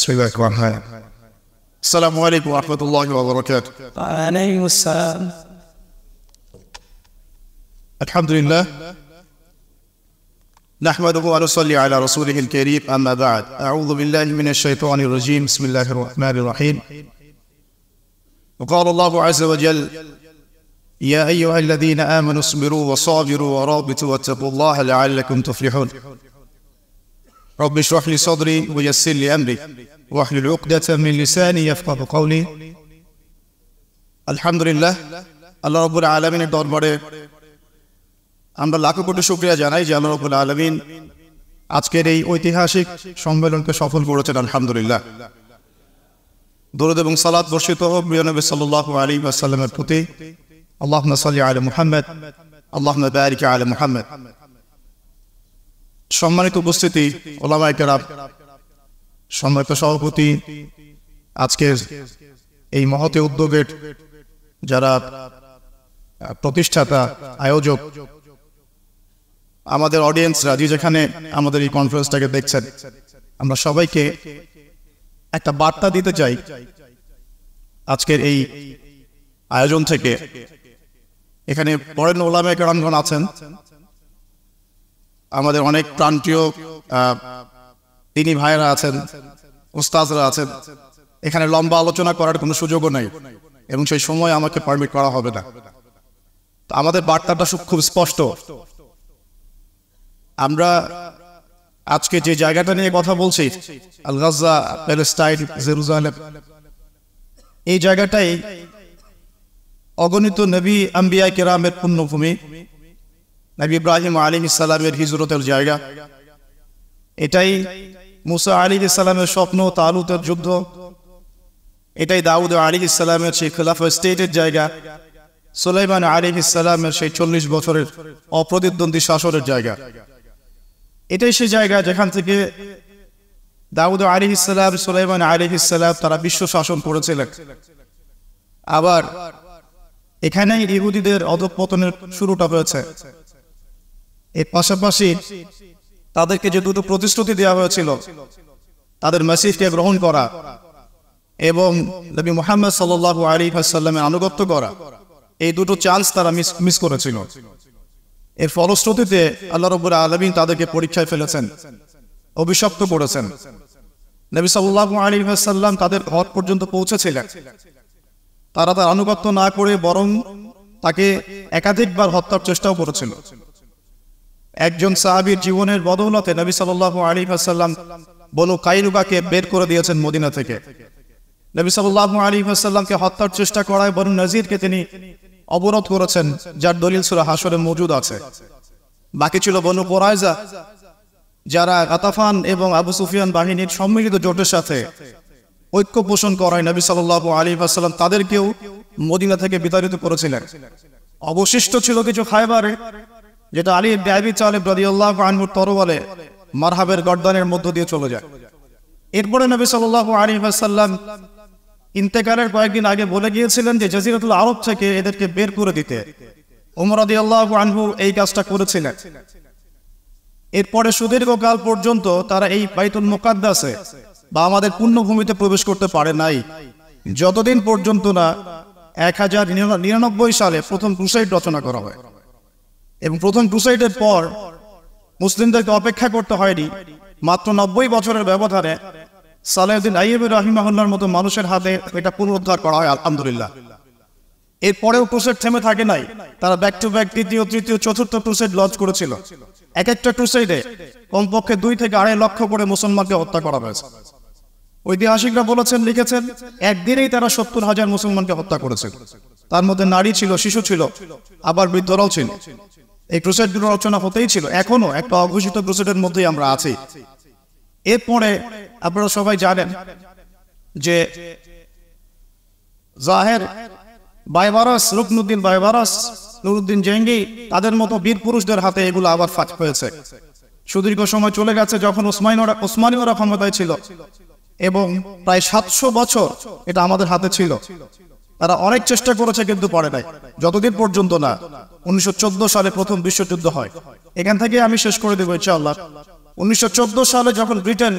بسم الله الرحمن الرحيم السلام عليكم ورحمة الله وبركاته وعليكم السلام الحمد لله نحمده ونصلي على رسوله الكريم أما بعد أعوذ بالله من الشيطان الرجيم بسم الله الرحمن الرحيم وقال الله عز وجل يا أيها الذين آمنوا اصبروا وصابروا ورابطوا واتقوا الله لعلكم تفلحون رب اشرح لي صدري ويسر لي أمري واحلل عقدة من لساني يفقه قولي আলহামদুলিল্লাহ আল্লাহ রব্বুল আলমিনের দরবারে আমরা লাখো কোটি শুক্রিয়া জানাই যে আল্লাহ রব্বুল আলমিন আজকের এই ঐতিহাসিক সম্মেলনকে সফল করেছেন আলহামদুলিল্লাহ দরুদ এবং সালাদ বর্ষিত হোক বিয়নবী সাল্লাহ আলী আসাল্লামের প্রতি আল্লাহ সাল্লি আলী মুহাম্মদ আল্লাহ বারিক আলী মুহাম্মদ সম্মানিত উপস্থিতি ওলামায় সম্মানিত সভাপতি আজকের এই মহতে উদ্যোগের যারা প্রতিষ্ঠাতা আয়োজক আমাদের অডিয়েন্সরা যে যেখানে আমাদের এই কনফারেন্সটাকে দেখছেন আমরা সবাইকে একটা বার্তা দিতে চাই আজকের এই আয়োজন থেকে এখানে বরেণ্য ওলামায় কেরামগণ আছেন আমাদের অনেক প্রান্তীয় তিনি ভাইয়েরা আছেন উস্তাজরা আছেন এখানে লম্বা আলোচনা করার কোনো সুযোগও নেই এবং সেই সময় আমাকে পারমিট করা হবে না আমাদের বার্তাটা খুব স্পষ্ট আমরা আজকে যে জায়গাটা নিয়ে কথা বলছি আল গাজা প্যালেস্টাইন জেরুজালেম এই জায়গাটাই অগণিত নবী আম্বিয়া কেরামের পুণ্যভূমি নবী ইব্রাহিম আলী ইসালামের হিজরতের জায়গা এটাই মুসা আলী ইসালামের স্বপ্ন তালুতের যুদ্ধ এটাই দাউদ আলী ইসালামের সেই খিলাফ স্টেটের জায়গা সুলাইমান আলী ইসালামের সেই চল্লিশ বছরের অপ্রতিদ্বন্দ্বী শাসনের জায়গা এটাই সেই জায়গা যেখান থেকে দাউদ আলী ইসালাম সুলাইমান আলী ইসালাম তারা বিশ্ব শাসন করেছিলেন আবার এখানেই ইহুদিদের অধপতনের শুরুটা হয়েছে এর পাশাপাশি তাদেরকে যে দুটো প্রতিশ্রুতি দেওয়া হয়েছিল তাদের মেসিজকে গ্রহণ করা এবং নবী মোহাম্মদ সাল আলী হাসাল্লামের আনুগত্য করা এই দুটো চান্স তারা মিস মিস করেছিল এর ফলশ্রুতিতে আল্লাহ রব আলমিন তাদেরকে পরীক্ষায় ফেলেছেন অভিশপ্ত করেছেন নবী সাল্লু আলী হাসাল্লাম তাদের ঘর পর্যন্ত পৌঁছেছিলেন তারা তার আনুগত্য না করে বরং তাকে একাধিকবার হত্যার চেষ্টাও করেছিল একজন সাহাবির জীবনের বদৌলতে নবী সাল আলী হাসাল্লাম বলো কাইরুকাকে বের করে দিয়েছেন মদিনা থেকে নবী সাল্লাহ আলী হাসাল্লামকে হত্যার চেষ্টা করায় বরু নজিরকে তিনি অবরোধ করেছেন যার দলিল সুরা হাসরে মজুদ আছে বাকি ছিল বনু পোরাইজা যারা আতাফান এবং আবু সুফিয়ান বাহিনীর সম্মিলিত জোটের সাথে ঐক্য পোষণ করায় নবী সাল্লাহ আলী আসাল্লাম তাদেরকেও মদিনা থেকে বিতাড়িত করেছিলেন অবশিষ্ট ছিল কিছু খাইবারে যেটা আলী আবি চালিব রাদিয়াল্লাহু আনহুর তরবালে মারহাবের গর্দানের মধ্য দিয়ে চলে যায় এরপরে নবী সাল্লাল্লাহু আলাইহি ওয়াসাল্লাম কয়েকদিন আগে বলে গিয়েছিলেন যে জাজিরাতুল আরব থেকে এদেরকে বের করে দিতে আনহু এই কাজটা করেছিলেন এরপরে পর্যন্ত তারা এই বাইতুল মুকাদ্দাসে বা আমাদের পূর্ণভূমিতে প্রবেশ করতে পারে নাই যতদিন পর্যন্ত না এক হাজার নিরানব্বই সালে প্রথম ক্রুসাইড রচনা করা হয় এবং প্রথম ক্রুসাইডের পর মুসলিমদেরকে অপেক্ষা করতে হয়নি মাত্র নব্বই বছরের ব্যবধানে সালাহদ্দিন আইয়ুবুর রাহিমাহুল্লার মতো মানুষের হাতে এটা পুনরুদ্ধার করা হয় আলহামদুলিল্লাহ এরপরেও ক্রুসেড থেমে থাকে নাই তারা ব্যাক টু ব্যাক দ্বিতীয় তৃতীয় চতুর্থ ক্রুসেড লঞ্চ করেছিল এক একটা ক্রুসেডে কমপক্ষে দুই থেকে আড়াই লক্ষ করে মুসলমানকে হত্যা করা হয়েছে ঐতিহাসিকরা বলেছেন লিখেছেন একদিনেই তারা সত্তর হাজার মুসলমানকে হত্যা করেছে তার মধ্যে নারী ছিল শিশু ছিল আবার বৃদ্ধরাও ছিল এই ক্রুসেডগুলো রচনা হতেই ছিল এখনো একটা অঘোষিত ক্রুসেডের মধ্যেই আমরা আছি এরপরে আপনারা সবাই জানেন যে জাহের বাইবারাস রুকনুদ্দিন বাইবারাস নুরুদ্দিন জেঙ্গি তাদের মতো বীর পুরুষদের হাতে এগুলো আবার ফাঁক হয়েছে সুদীর্ঘ সময় চলে গেছে যখন ওসমানীয়রা ওসমানীয়রা ক্ষমতায় ছিল এবং প্রায় সাতশো বছর এটা আমাদের হাতে ছিল তারা অনেক চেষ্টা করেছে কিন্তু পারে নাই যতদিন পর্যন্ত না উনিশশো সালে প্রথম বিশ্বযুদ্ধ হয় এখান থেকে আমি শেষ করে দেবো ইনশাআল্লাহ উনিশশো সালে যখন ব্রিটেন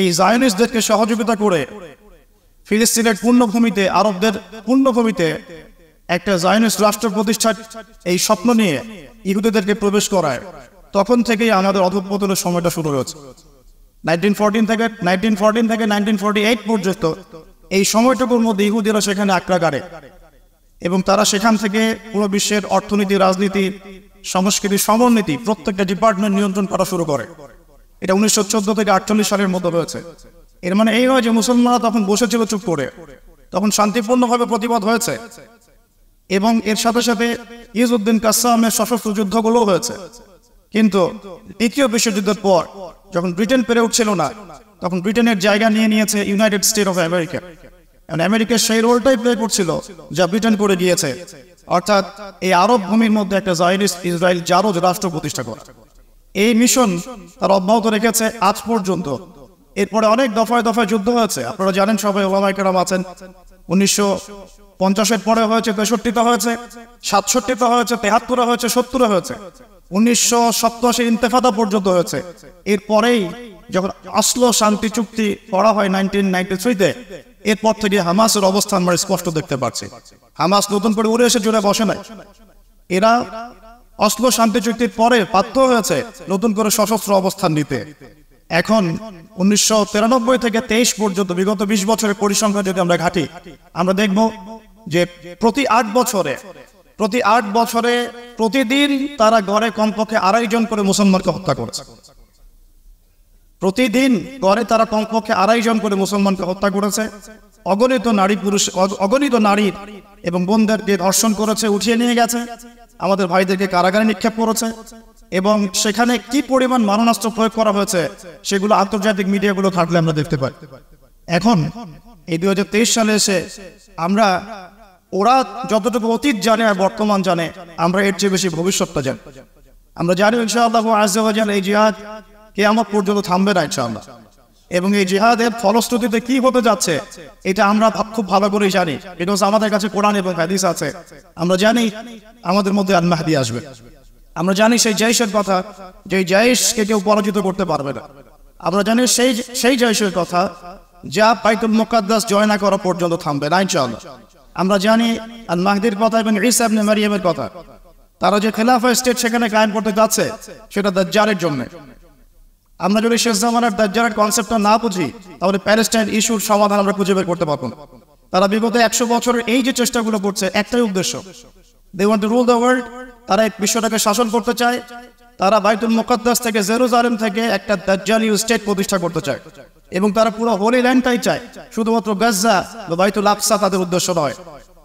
এই জায়নিসদেরকে সহযোগিতা করে ফিলিস্তিনের পূর্ণভূমিতে আরবদের পূর্ণভূমিতে একটা জায়নিস রাষ্ট্র প্রতিষ্ঠার এই স্বপ্ন নিয়ে ইহুদিদেরকে প্রবেশ করায় তখন থেকেই আমাদের অধঃপতনের সময়টা শুরু হয়েছে নাইনটিন ফোরটিন থেকে নাইনটিন ফোরটিন থেকে নাইনটিন ফোরটি এইট পর্যন্ত এই সময়টুকুর মধ্যে ইহুদিরা সেখানে আক্রাগারে এবং তারা সেখান থেকে পুরো বিশ্বের অর্থনীতি রাজনীতি সংস্কৃতি সমরনীতি প্রত্যেকটা ডিপার্টমেন্ট নিয়ন্ত্রণ করা শুরু করে এটা উনিশশো চোদ্দ থেকে আটচল্লিশ সালের মধ্যে হয়েছে এর মানে এই নয় যে মুসলমানরা তখন বসেছিল চুপ করে তখন শান্তিপূর্ণভাবে প্রতিবাদ হয়েছে এবং এর সাথে সাথে ইজউদ্দিন কাসামের সশস্ত্র যুদ্ধগুলো হয়েছে কিন্তু দ্বিতীয় বিশ্বযুদ্ধের পর যখন ব্রিটেন পেরে উঠছিল না তখন ব্রিটেনের জায়গা নিয়ে নিয়েছে United State of America America সেই রোলটাই প্লে করছিল যা ব্রিটেন করে গিয়েছে অর্থাৎ এই আরব ভূমির মধ্যে একটা জায়নিস্ট ইসরায়েল জারজ রাষ্ট্র প্রতিষ্ঠা করা এই মিশন তার অব্যাহত রেখেছে আজ পর্যন্ত এরপরে অনেক দফায় দফায় যুদ্ধ হয়েছে আপনারা জানেন সবাই ওলামাই কেরাম আছেন উনিশশো পঞ্চাশের পরে হয়েছে তেষট্টিতে হয়েছে সাতষট্টিতে হয়েছে তেহাত্তরে হয়েছে সত্তরে হয়েছে উনিশশো সপ্তাশি ইন্তেফাদা পর্যন্ত হয়েছে এরপরেই যখন আসলো শান্তি চুক্তি করা হয় নাইনটিন নাইনটি থ্রিতে এরপর থেকে হামাসের অবস্থান আমরা স্পষ্ট দেখতে পাচ্ছি হামাস নতুন করে উড়ে এসে জোরে বসে নাই এরা অস্লো শান্তি চুক্তির পরে বাধ্য হয়েছে নতুন করে সশস্ত্র অবস্থান নিতে এখন উনিশশো থেকে তেইশ পর্যন্ত বিগত ২০ বছরের পরিসংখ্যান যদি আমরা ঘাটি আমরা দেখব যে প্রতি আট বছরে প্রতি আট বছরে প্রতিদিন তারা ঘরে কমপক্ষে আড়াই জন করে মুসলমানকে হত্যা করেছে প্রতিদিন গড়ে তারা কমপক্ষে আড়াই জন করে মুসলমানকে হত্যা করেছে অগণিত নারী পুরুষ অগণিত নারী এবং বোনদেরকে ধর্ষণ করেছে উঠিয়ে নিয়ে গেছে আমাদের ভাইদেরকে কারাগারে নিক্ষেপ করেছে এবং সেখানে কি পরিমাণ মারণাস্ত্র প্রয়োগ করা হয়েছে সেগুলো আন্তর্জাতিক মিডিয়াগুলো থাকলে আমরা দেখতে পাই এখন এই দুই সালে এসে আমরা ওরা যতটুকু অতীত জানে আর বর্তমান জানে আমরা এর চেয়ে বেশি ভবিষ্যৎটা জানি আমরা জানি ইনশাআল্লাহ আজ এই জিয়াদ কে আমার পর্যন্ত থামবে না ইনশাআল্লাহ এবং এই জিহাদের ফলশ্রুতিতে কি হতে যাচ্ছে এটা আমরা খুব ভালো করেই জানি বিকজ আমাদের কাছে কোরআন এবং হাদিস আছে আমরা জানি আমাদের মধ্যে আনমাহাদি আসবে আমরা জানি সেই জয়েশের কথা যে জয়েশকে কেউ পরাজিত করতে পারবে না আমরা জানি সেই সেই জয়েশের কথা যা পাইতুল মুকাদ্দাস জয় না করা পর্যন্ত থামবে না ইনশাআল্লাহ আমরা জানি আল কথা এবং ইসাব মারিয়ামের কথা তারা যে খেলাফা স্টেট সেখানে কায়েম করতে যাচ্ছে সেটা দাজ্জালের জন্য আমরা যদি শেষ জামানার দাজ্জালের কনসেপ্টটা না বুঝি তাহলে প্যালেস্টাইন ইস্যুর সমাধান আমরা খুঁজে বের করতে পারবো তারা বিগত একশো বছরের এই যে চেষ্টাগুলো করছে একটাই উদ্দেশ্য they want to rule the world তারা এক বিশ্বটাকে শাসন করতে চায় তারা বাইতুল মুকদ্দাস থেকে জেরুজালেম থেকে একটা দাজ্জালীয় স্টেট প্রতিষ্ঠা করতে চায় এবং তারা পুরো হোলি ল্যান্ডটাই চায় শুধুমাত্র গাজ্জা বা বাইতুল আফসা তাদের উদ্দেশ্য নয়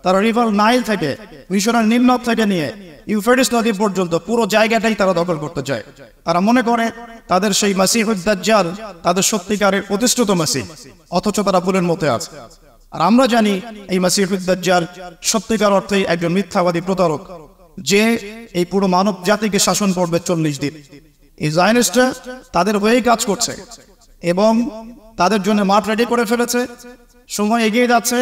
তারা রিভার নাইল থেকে মিশরের নিম্ন থেকে নিয়ে ইউফেডিস নদী পর্যন্ত পুরো জায়গাটাই তারা দখল করতে চায় তারা মনে করে তাদের সেই মাসিহুদ্দাজ্জাল তাদের সত্যিকারের প্রতিষ্ঠিত মাসি অথচ তারা ভুলের মতে আছে আর আমরা জানি এই মাসিহুদ্দাজ্জাল সত্যিকার অর্থে একজন মিথ্যাবাদী প্রতারক যে এই পুরো মানব জাতিকে শাসন করবে চল্লিশ দিন এই জায়নিস্টরা তাদের হয়েই কাজ করছে এবং তাদের জন্য মাঠ রেডি করে ফেলেছে সময় এগিয়ে যাচ্ছে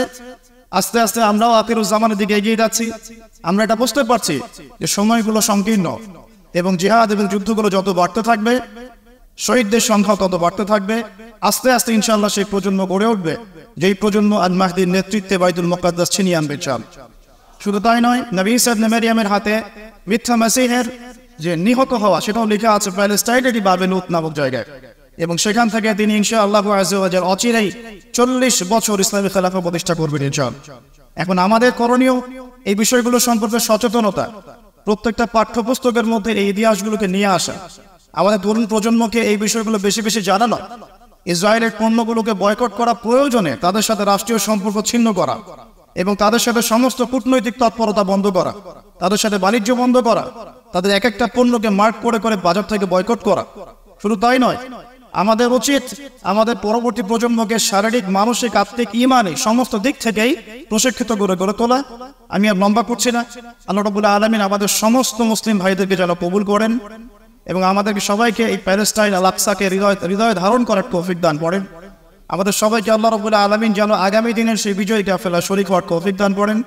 আস্তে আস্তে আমরাও জামানের দিকে এগিয়ে যাচ্ছি আমরা এটা বুঝতে পারছি যে সময়গুলো সংকীর্ণ এবং জিহাদ এবং যুদ্ধগুলো যত বাড়তে থাকবে শহীদদের সংখ্যা তত বাড়তে থাকবে আস্তে আস্তে ইনশাল্লাহ সেই প্রজন্ম গড়ে উঠবে যেই প্রজন্ম আজ মাহদির নেতৃত্বে বাইদুল মোকাদ্দাস ছিনিয়ে আনবে চান শুধু তাই নয় নবী সাদ নেমেরিয়ামের হাতে মিথ্যা মাসিহের যে নিহত হওয়া সেটাও লেখা আছে প্যালেস্টাইন এটি উত নামক জায়গায় এবং সেখান থেকে তিনি ইনশা আল্লাহ আজাল অচিরেই চল্লিশ বছর ইসলামী খেলাফা প্রতিষ্ঠা করবেন ইনশাল এখন আমাদের করণীয় এই বিষয়গুলো সম্পর্কে সচেতনতা প্রত্যেকটা পাঠ্যপুস্তকের মধ্যে এই ইতিহাসগুলোকে নিয়ে আসা আমাদের তরুণ প্রজন্মকে এই বিষয়গুলো বেশি বেশি জানানো ইসরায়েলের পণ্যগুলোকে বয়কট করা প্রয়োজনে তাদের সাথে রাষ্ট্রীয় সম্পর্ক ছিন্ন করা এবং তাদের সাথে সমস্ত কূটনৈতিক তৎপরতা বন্ধ করা তাদের সাথে বাণিজ্য বন্ধ করা তাদের এক একটা পণ্যকে মার্ক করে করে বাজার থেকে বয়কট করা শুধু তাই নয় আমাদের উচিত আমাদের পরবর্তী প্রজন্মকে শারীরিক মানসিক আত্মিক ইমানে সমস্ত দিক থেকেই প্রশিক্ষিত করে গড়ে তোলা আমি আর লম্বা করছি না আল্লাহ আলমিন আমাদের সমস্ত মুসলিম ভাইদেরকে যেন কবুল করেন এবং আমাদেরকে সবাইকে এই প্যালেস্টাইন আলাপসাকে হৃদয় হৃদয় ধারণ করার কৌফিক দান করেন আমাদের সবাইকে আল্লাহ রবুল্লাহ আলমিন যেন আগামী দিনের সেই বিজয়ী ফেলা শরিক হওয়ার কৌফিক দান করেন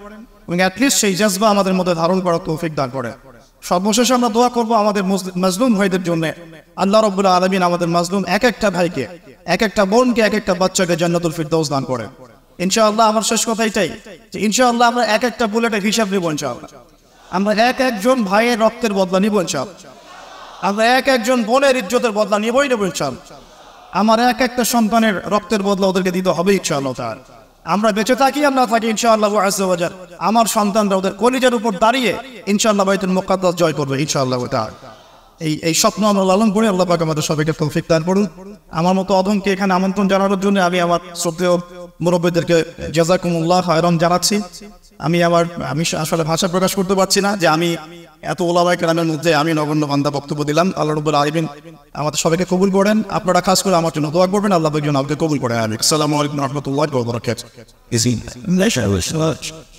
এবং অ্যাটলিস্ট সেই জাজবা আমাদের মধ্যে ধারণ করার কৌফিক দান করেন সর্বশেষে আমরা দোয়া করব আমাদের মাজলুম ভাইদের জন্য আল্লাহ রব আলমিন আমাদের মাজলুম এক একটা ভাইকে এক একটা বোনকে এক একটা বাচ্চাকে জান্নাতুল ফিরদৌস দান করে ইনশাআল্লাহ আমার শেষ কথা এটাই যে ইনশাআল্লাহ আমরা এক একটা বুলেটের হিসাব নিব ইনশাআল্লাহ আমরা এক একজন ভাইয়ের রক্তের বদলা নিব ইনশাআল্লাহ আমরা এক একজন বোনের ইজ্জতের বদলা নিবই নেব ইনশাআল্লাহ আমার এক একটা সন্তানের রক্তের বদলা ওদেরকে দিতে হবে ইনশাআল্লাহ তার আমরা বেঁচে থাকি আর না থাকি ইনশাআল্লাহ আজাল আমার সন্তানরা ওদের কলিজার উপর দাঁড়িয়ে ইনশাআল্লাহ বাইতুল মোকাদ্দাস জয় করবে ইনশাআল্লাহ তার এই এই স্বপ্ন আমরা লালন করি আল্লাহ পাক আমাদের সবাইকে তৌফিক দান করুন আমার মতো অধমকে এখানে আমন্ত্রণ জানানোর জন্য আমি আমার শ্রদ্ধেয় মুরব্বীদেরকে জাজাকুমুল্লাহ হায়রম জানাচ্ছি আমি আবার আমি আসলে ভাষা প্রকাশ করতে পারছি না যে আমি এত ওলাবাই কেরামের মধ্যে আমি নগণ্য বান্ধা বক্তব্য দিলাম আল্লাহ রব্বুল আলমিন আমাদের সবাইকে কবুল করেন আপনারা খাস করে আমার জন্য দোয়া করবেন আল্লাহ জন্য আমাকে কবুল করেন আমি আসসালামু আলাইকুম রহমতুল্লাহ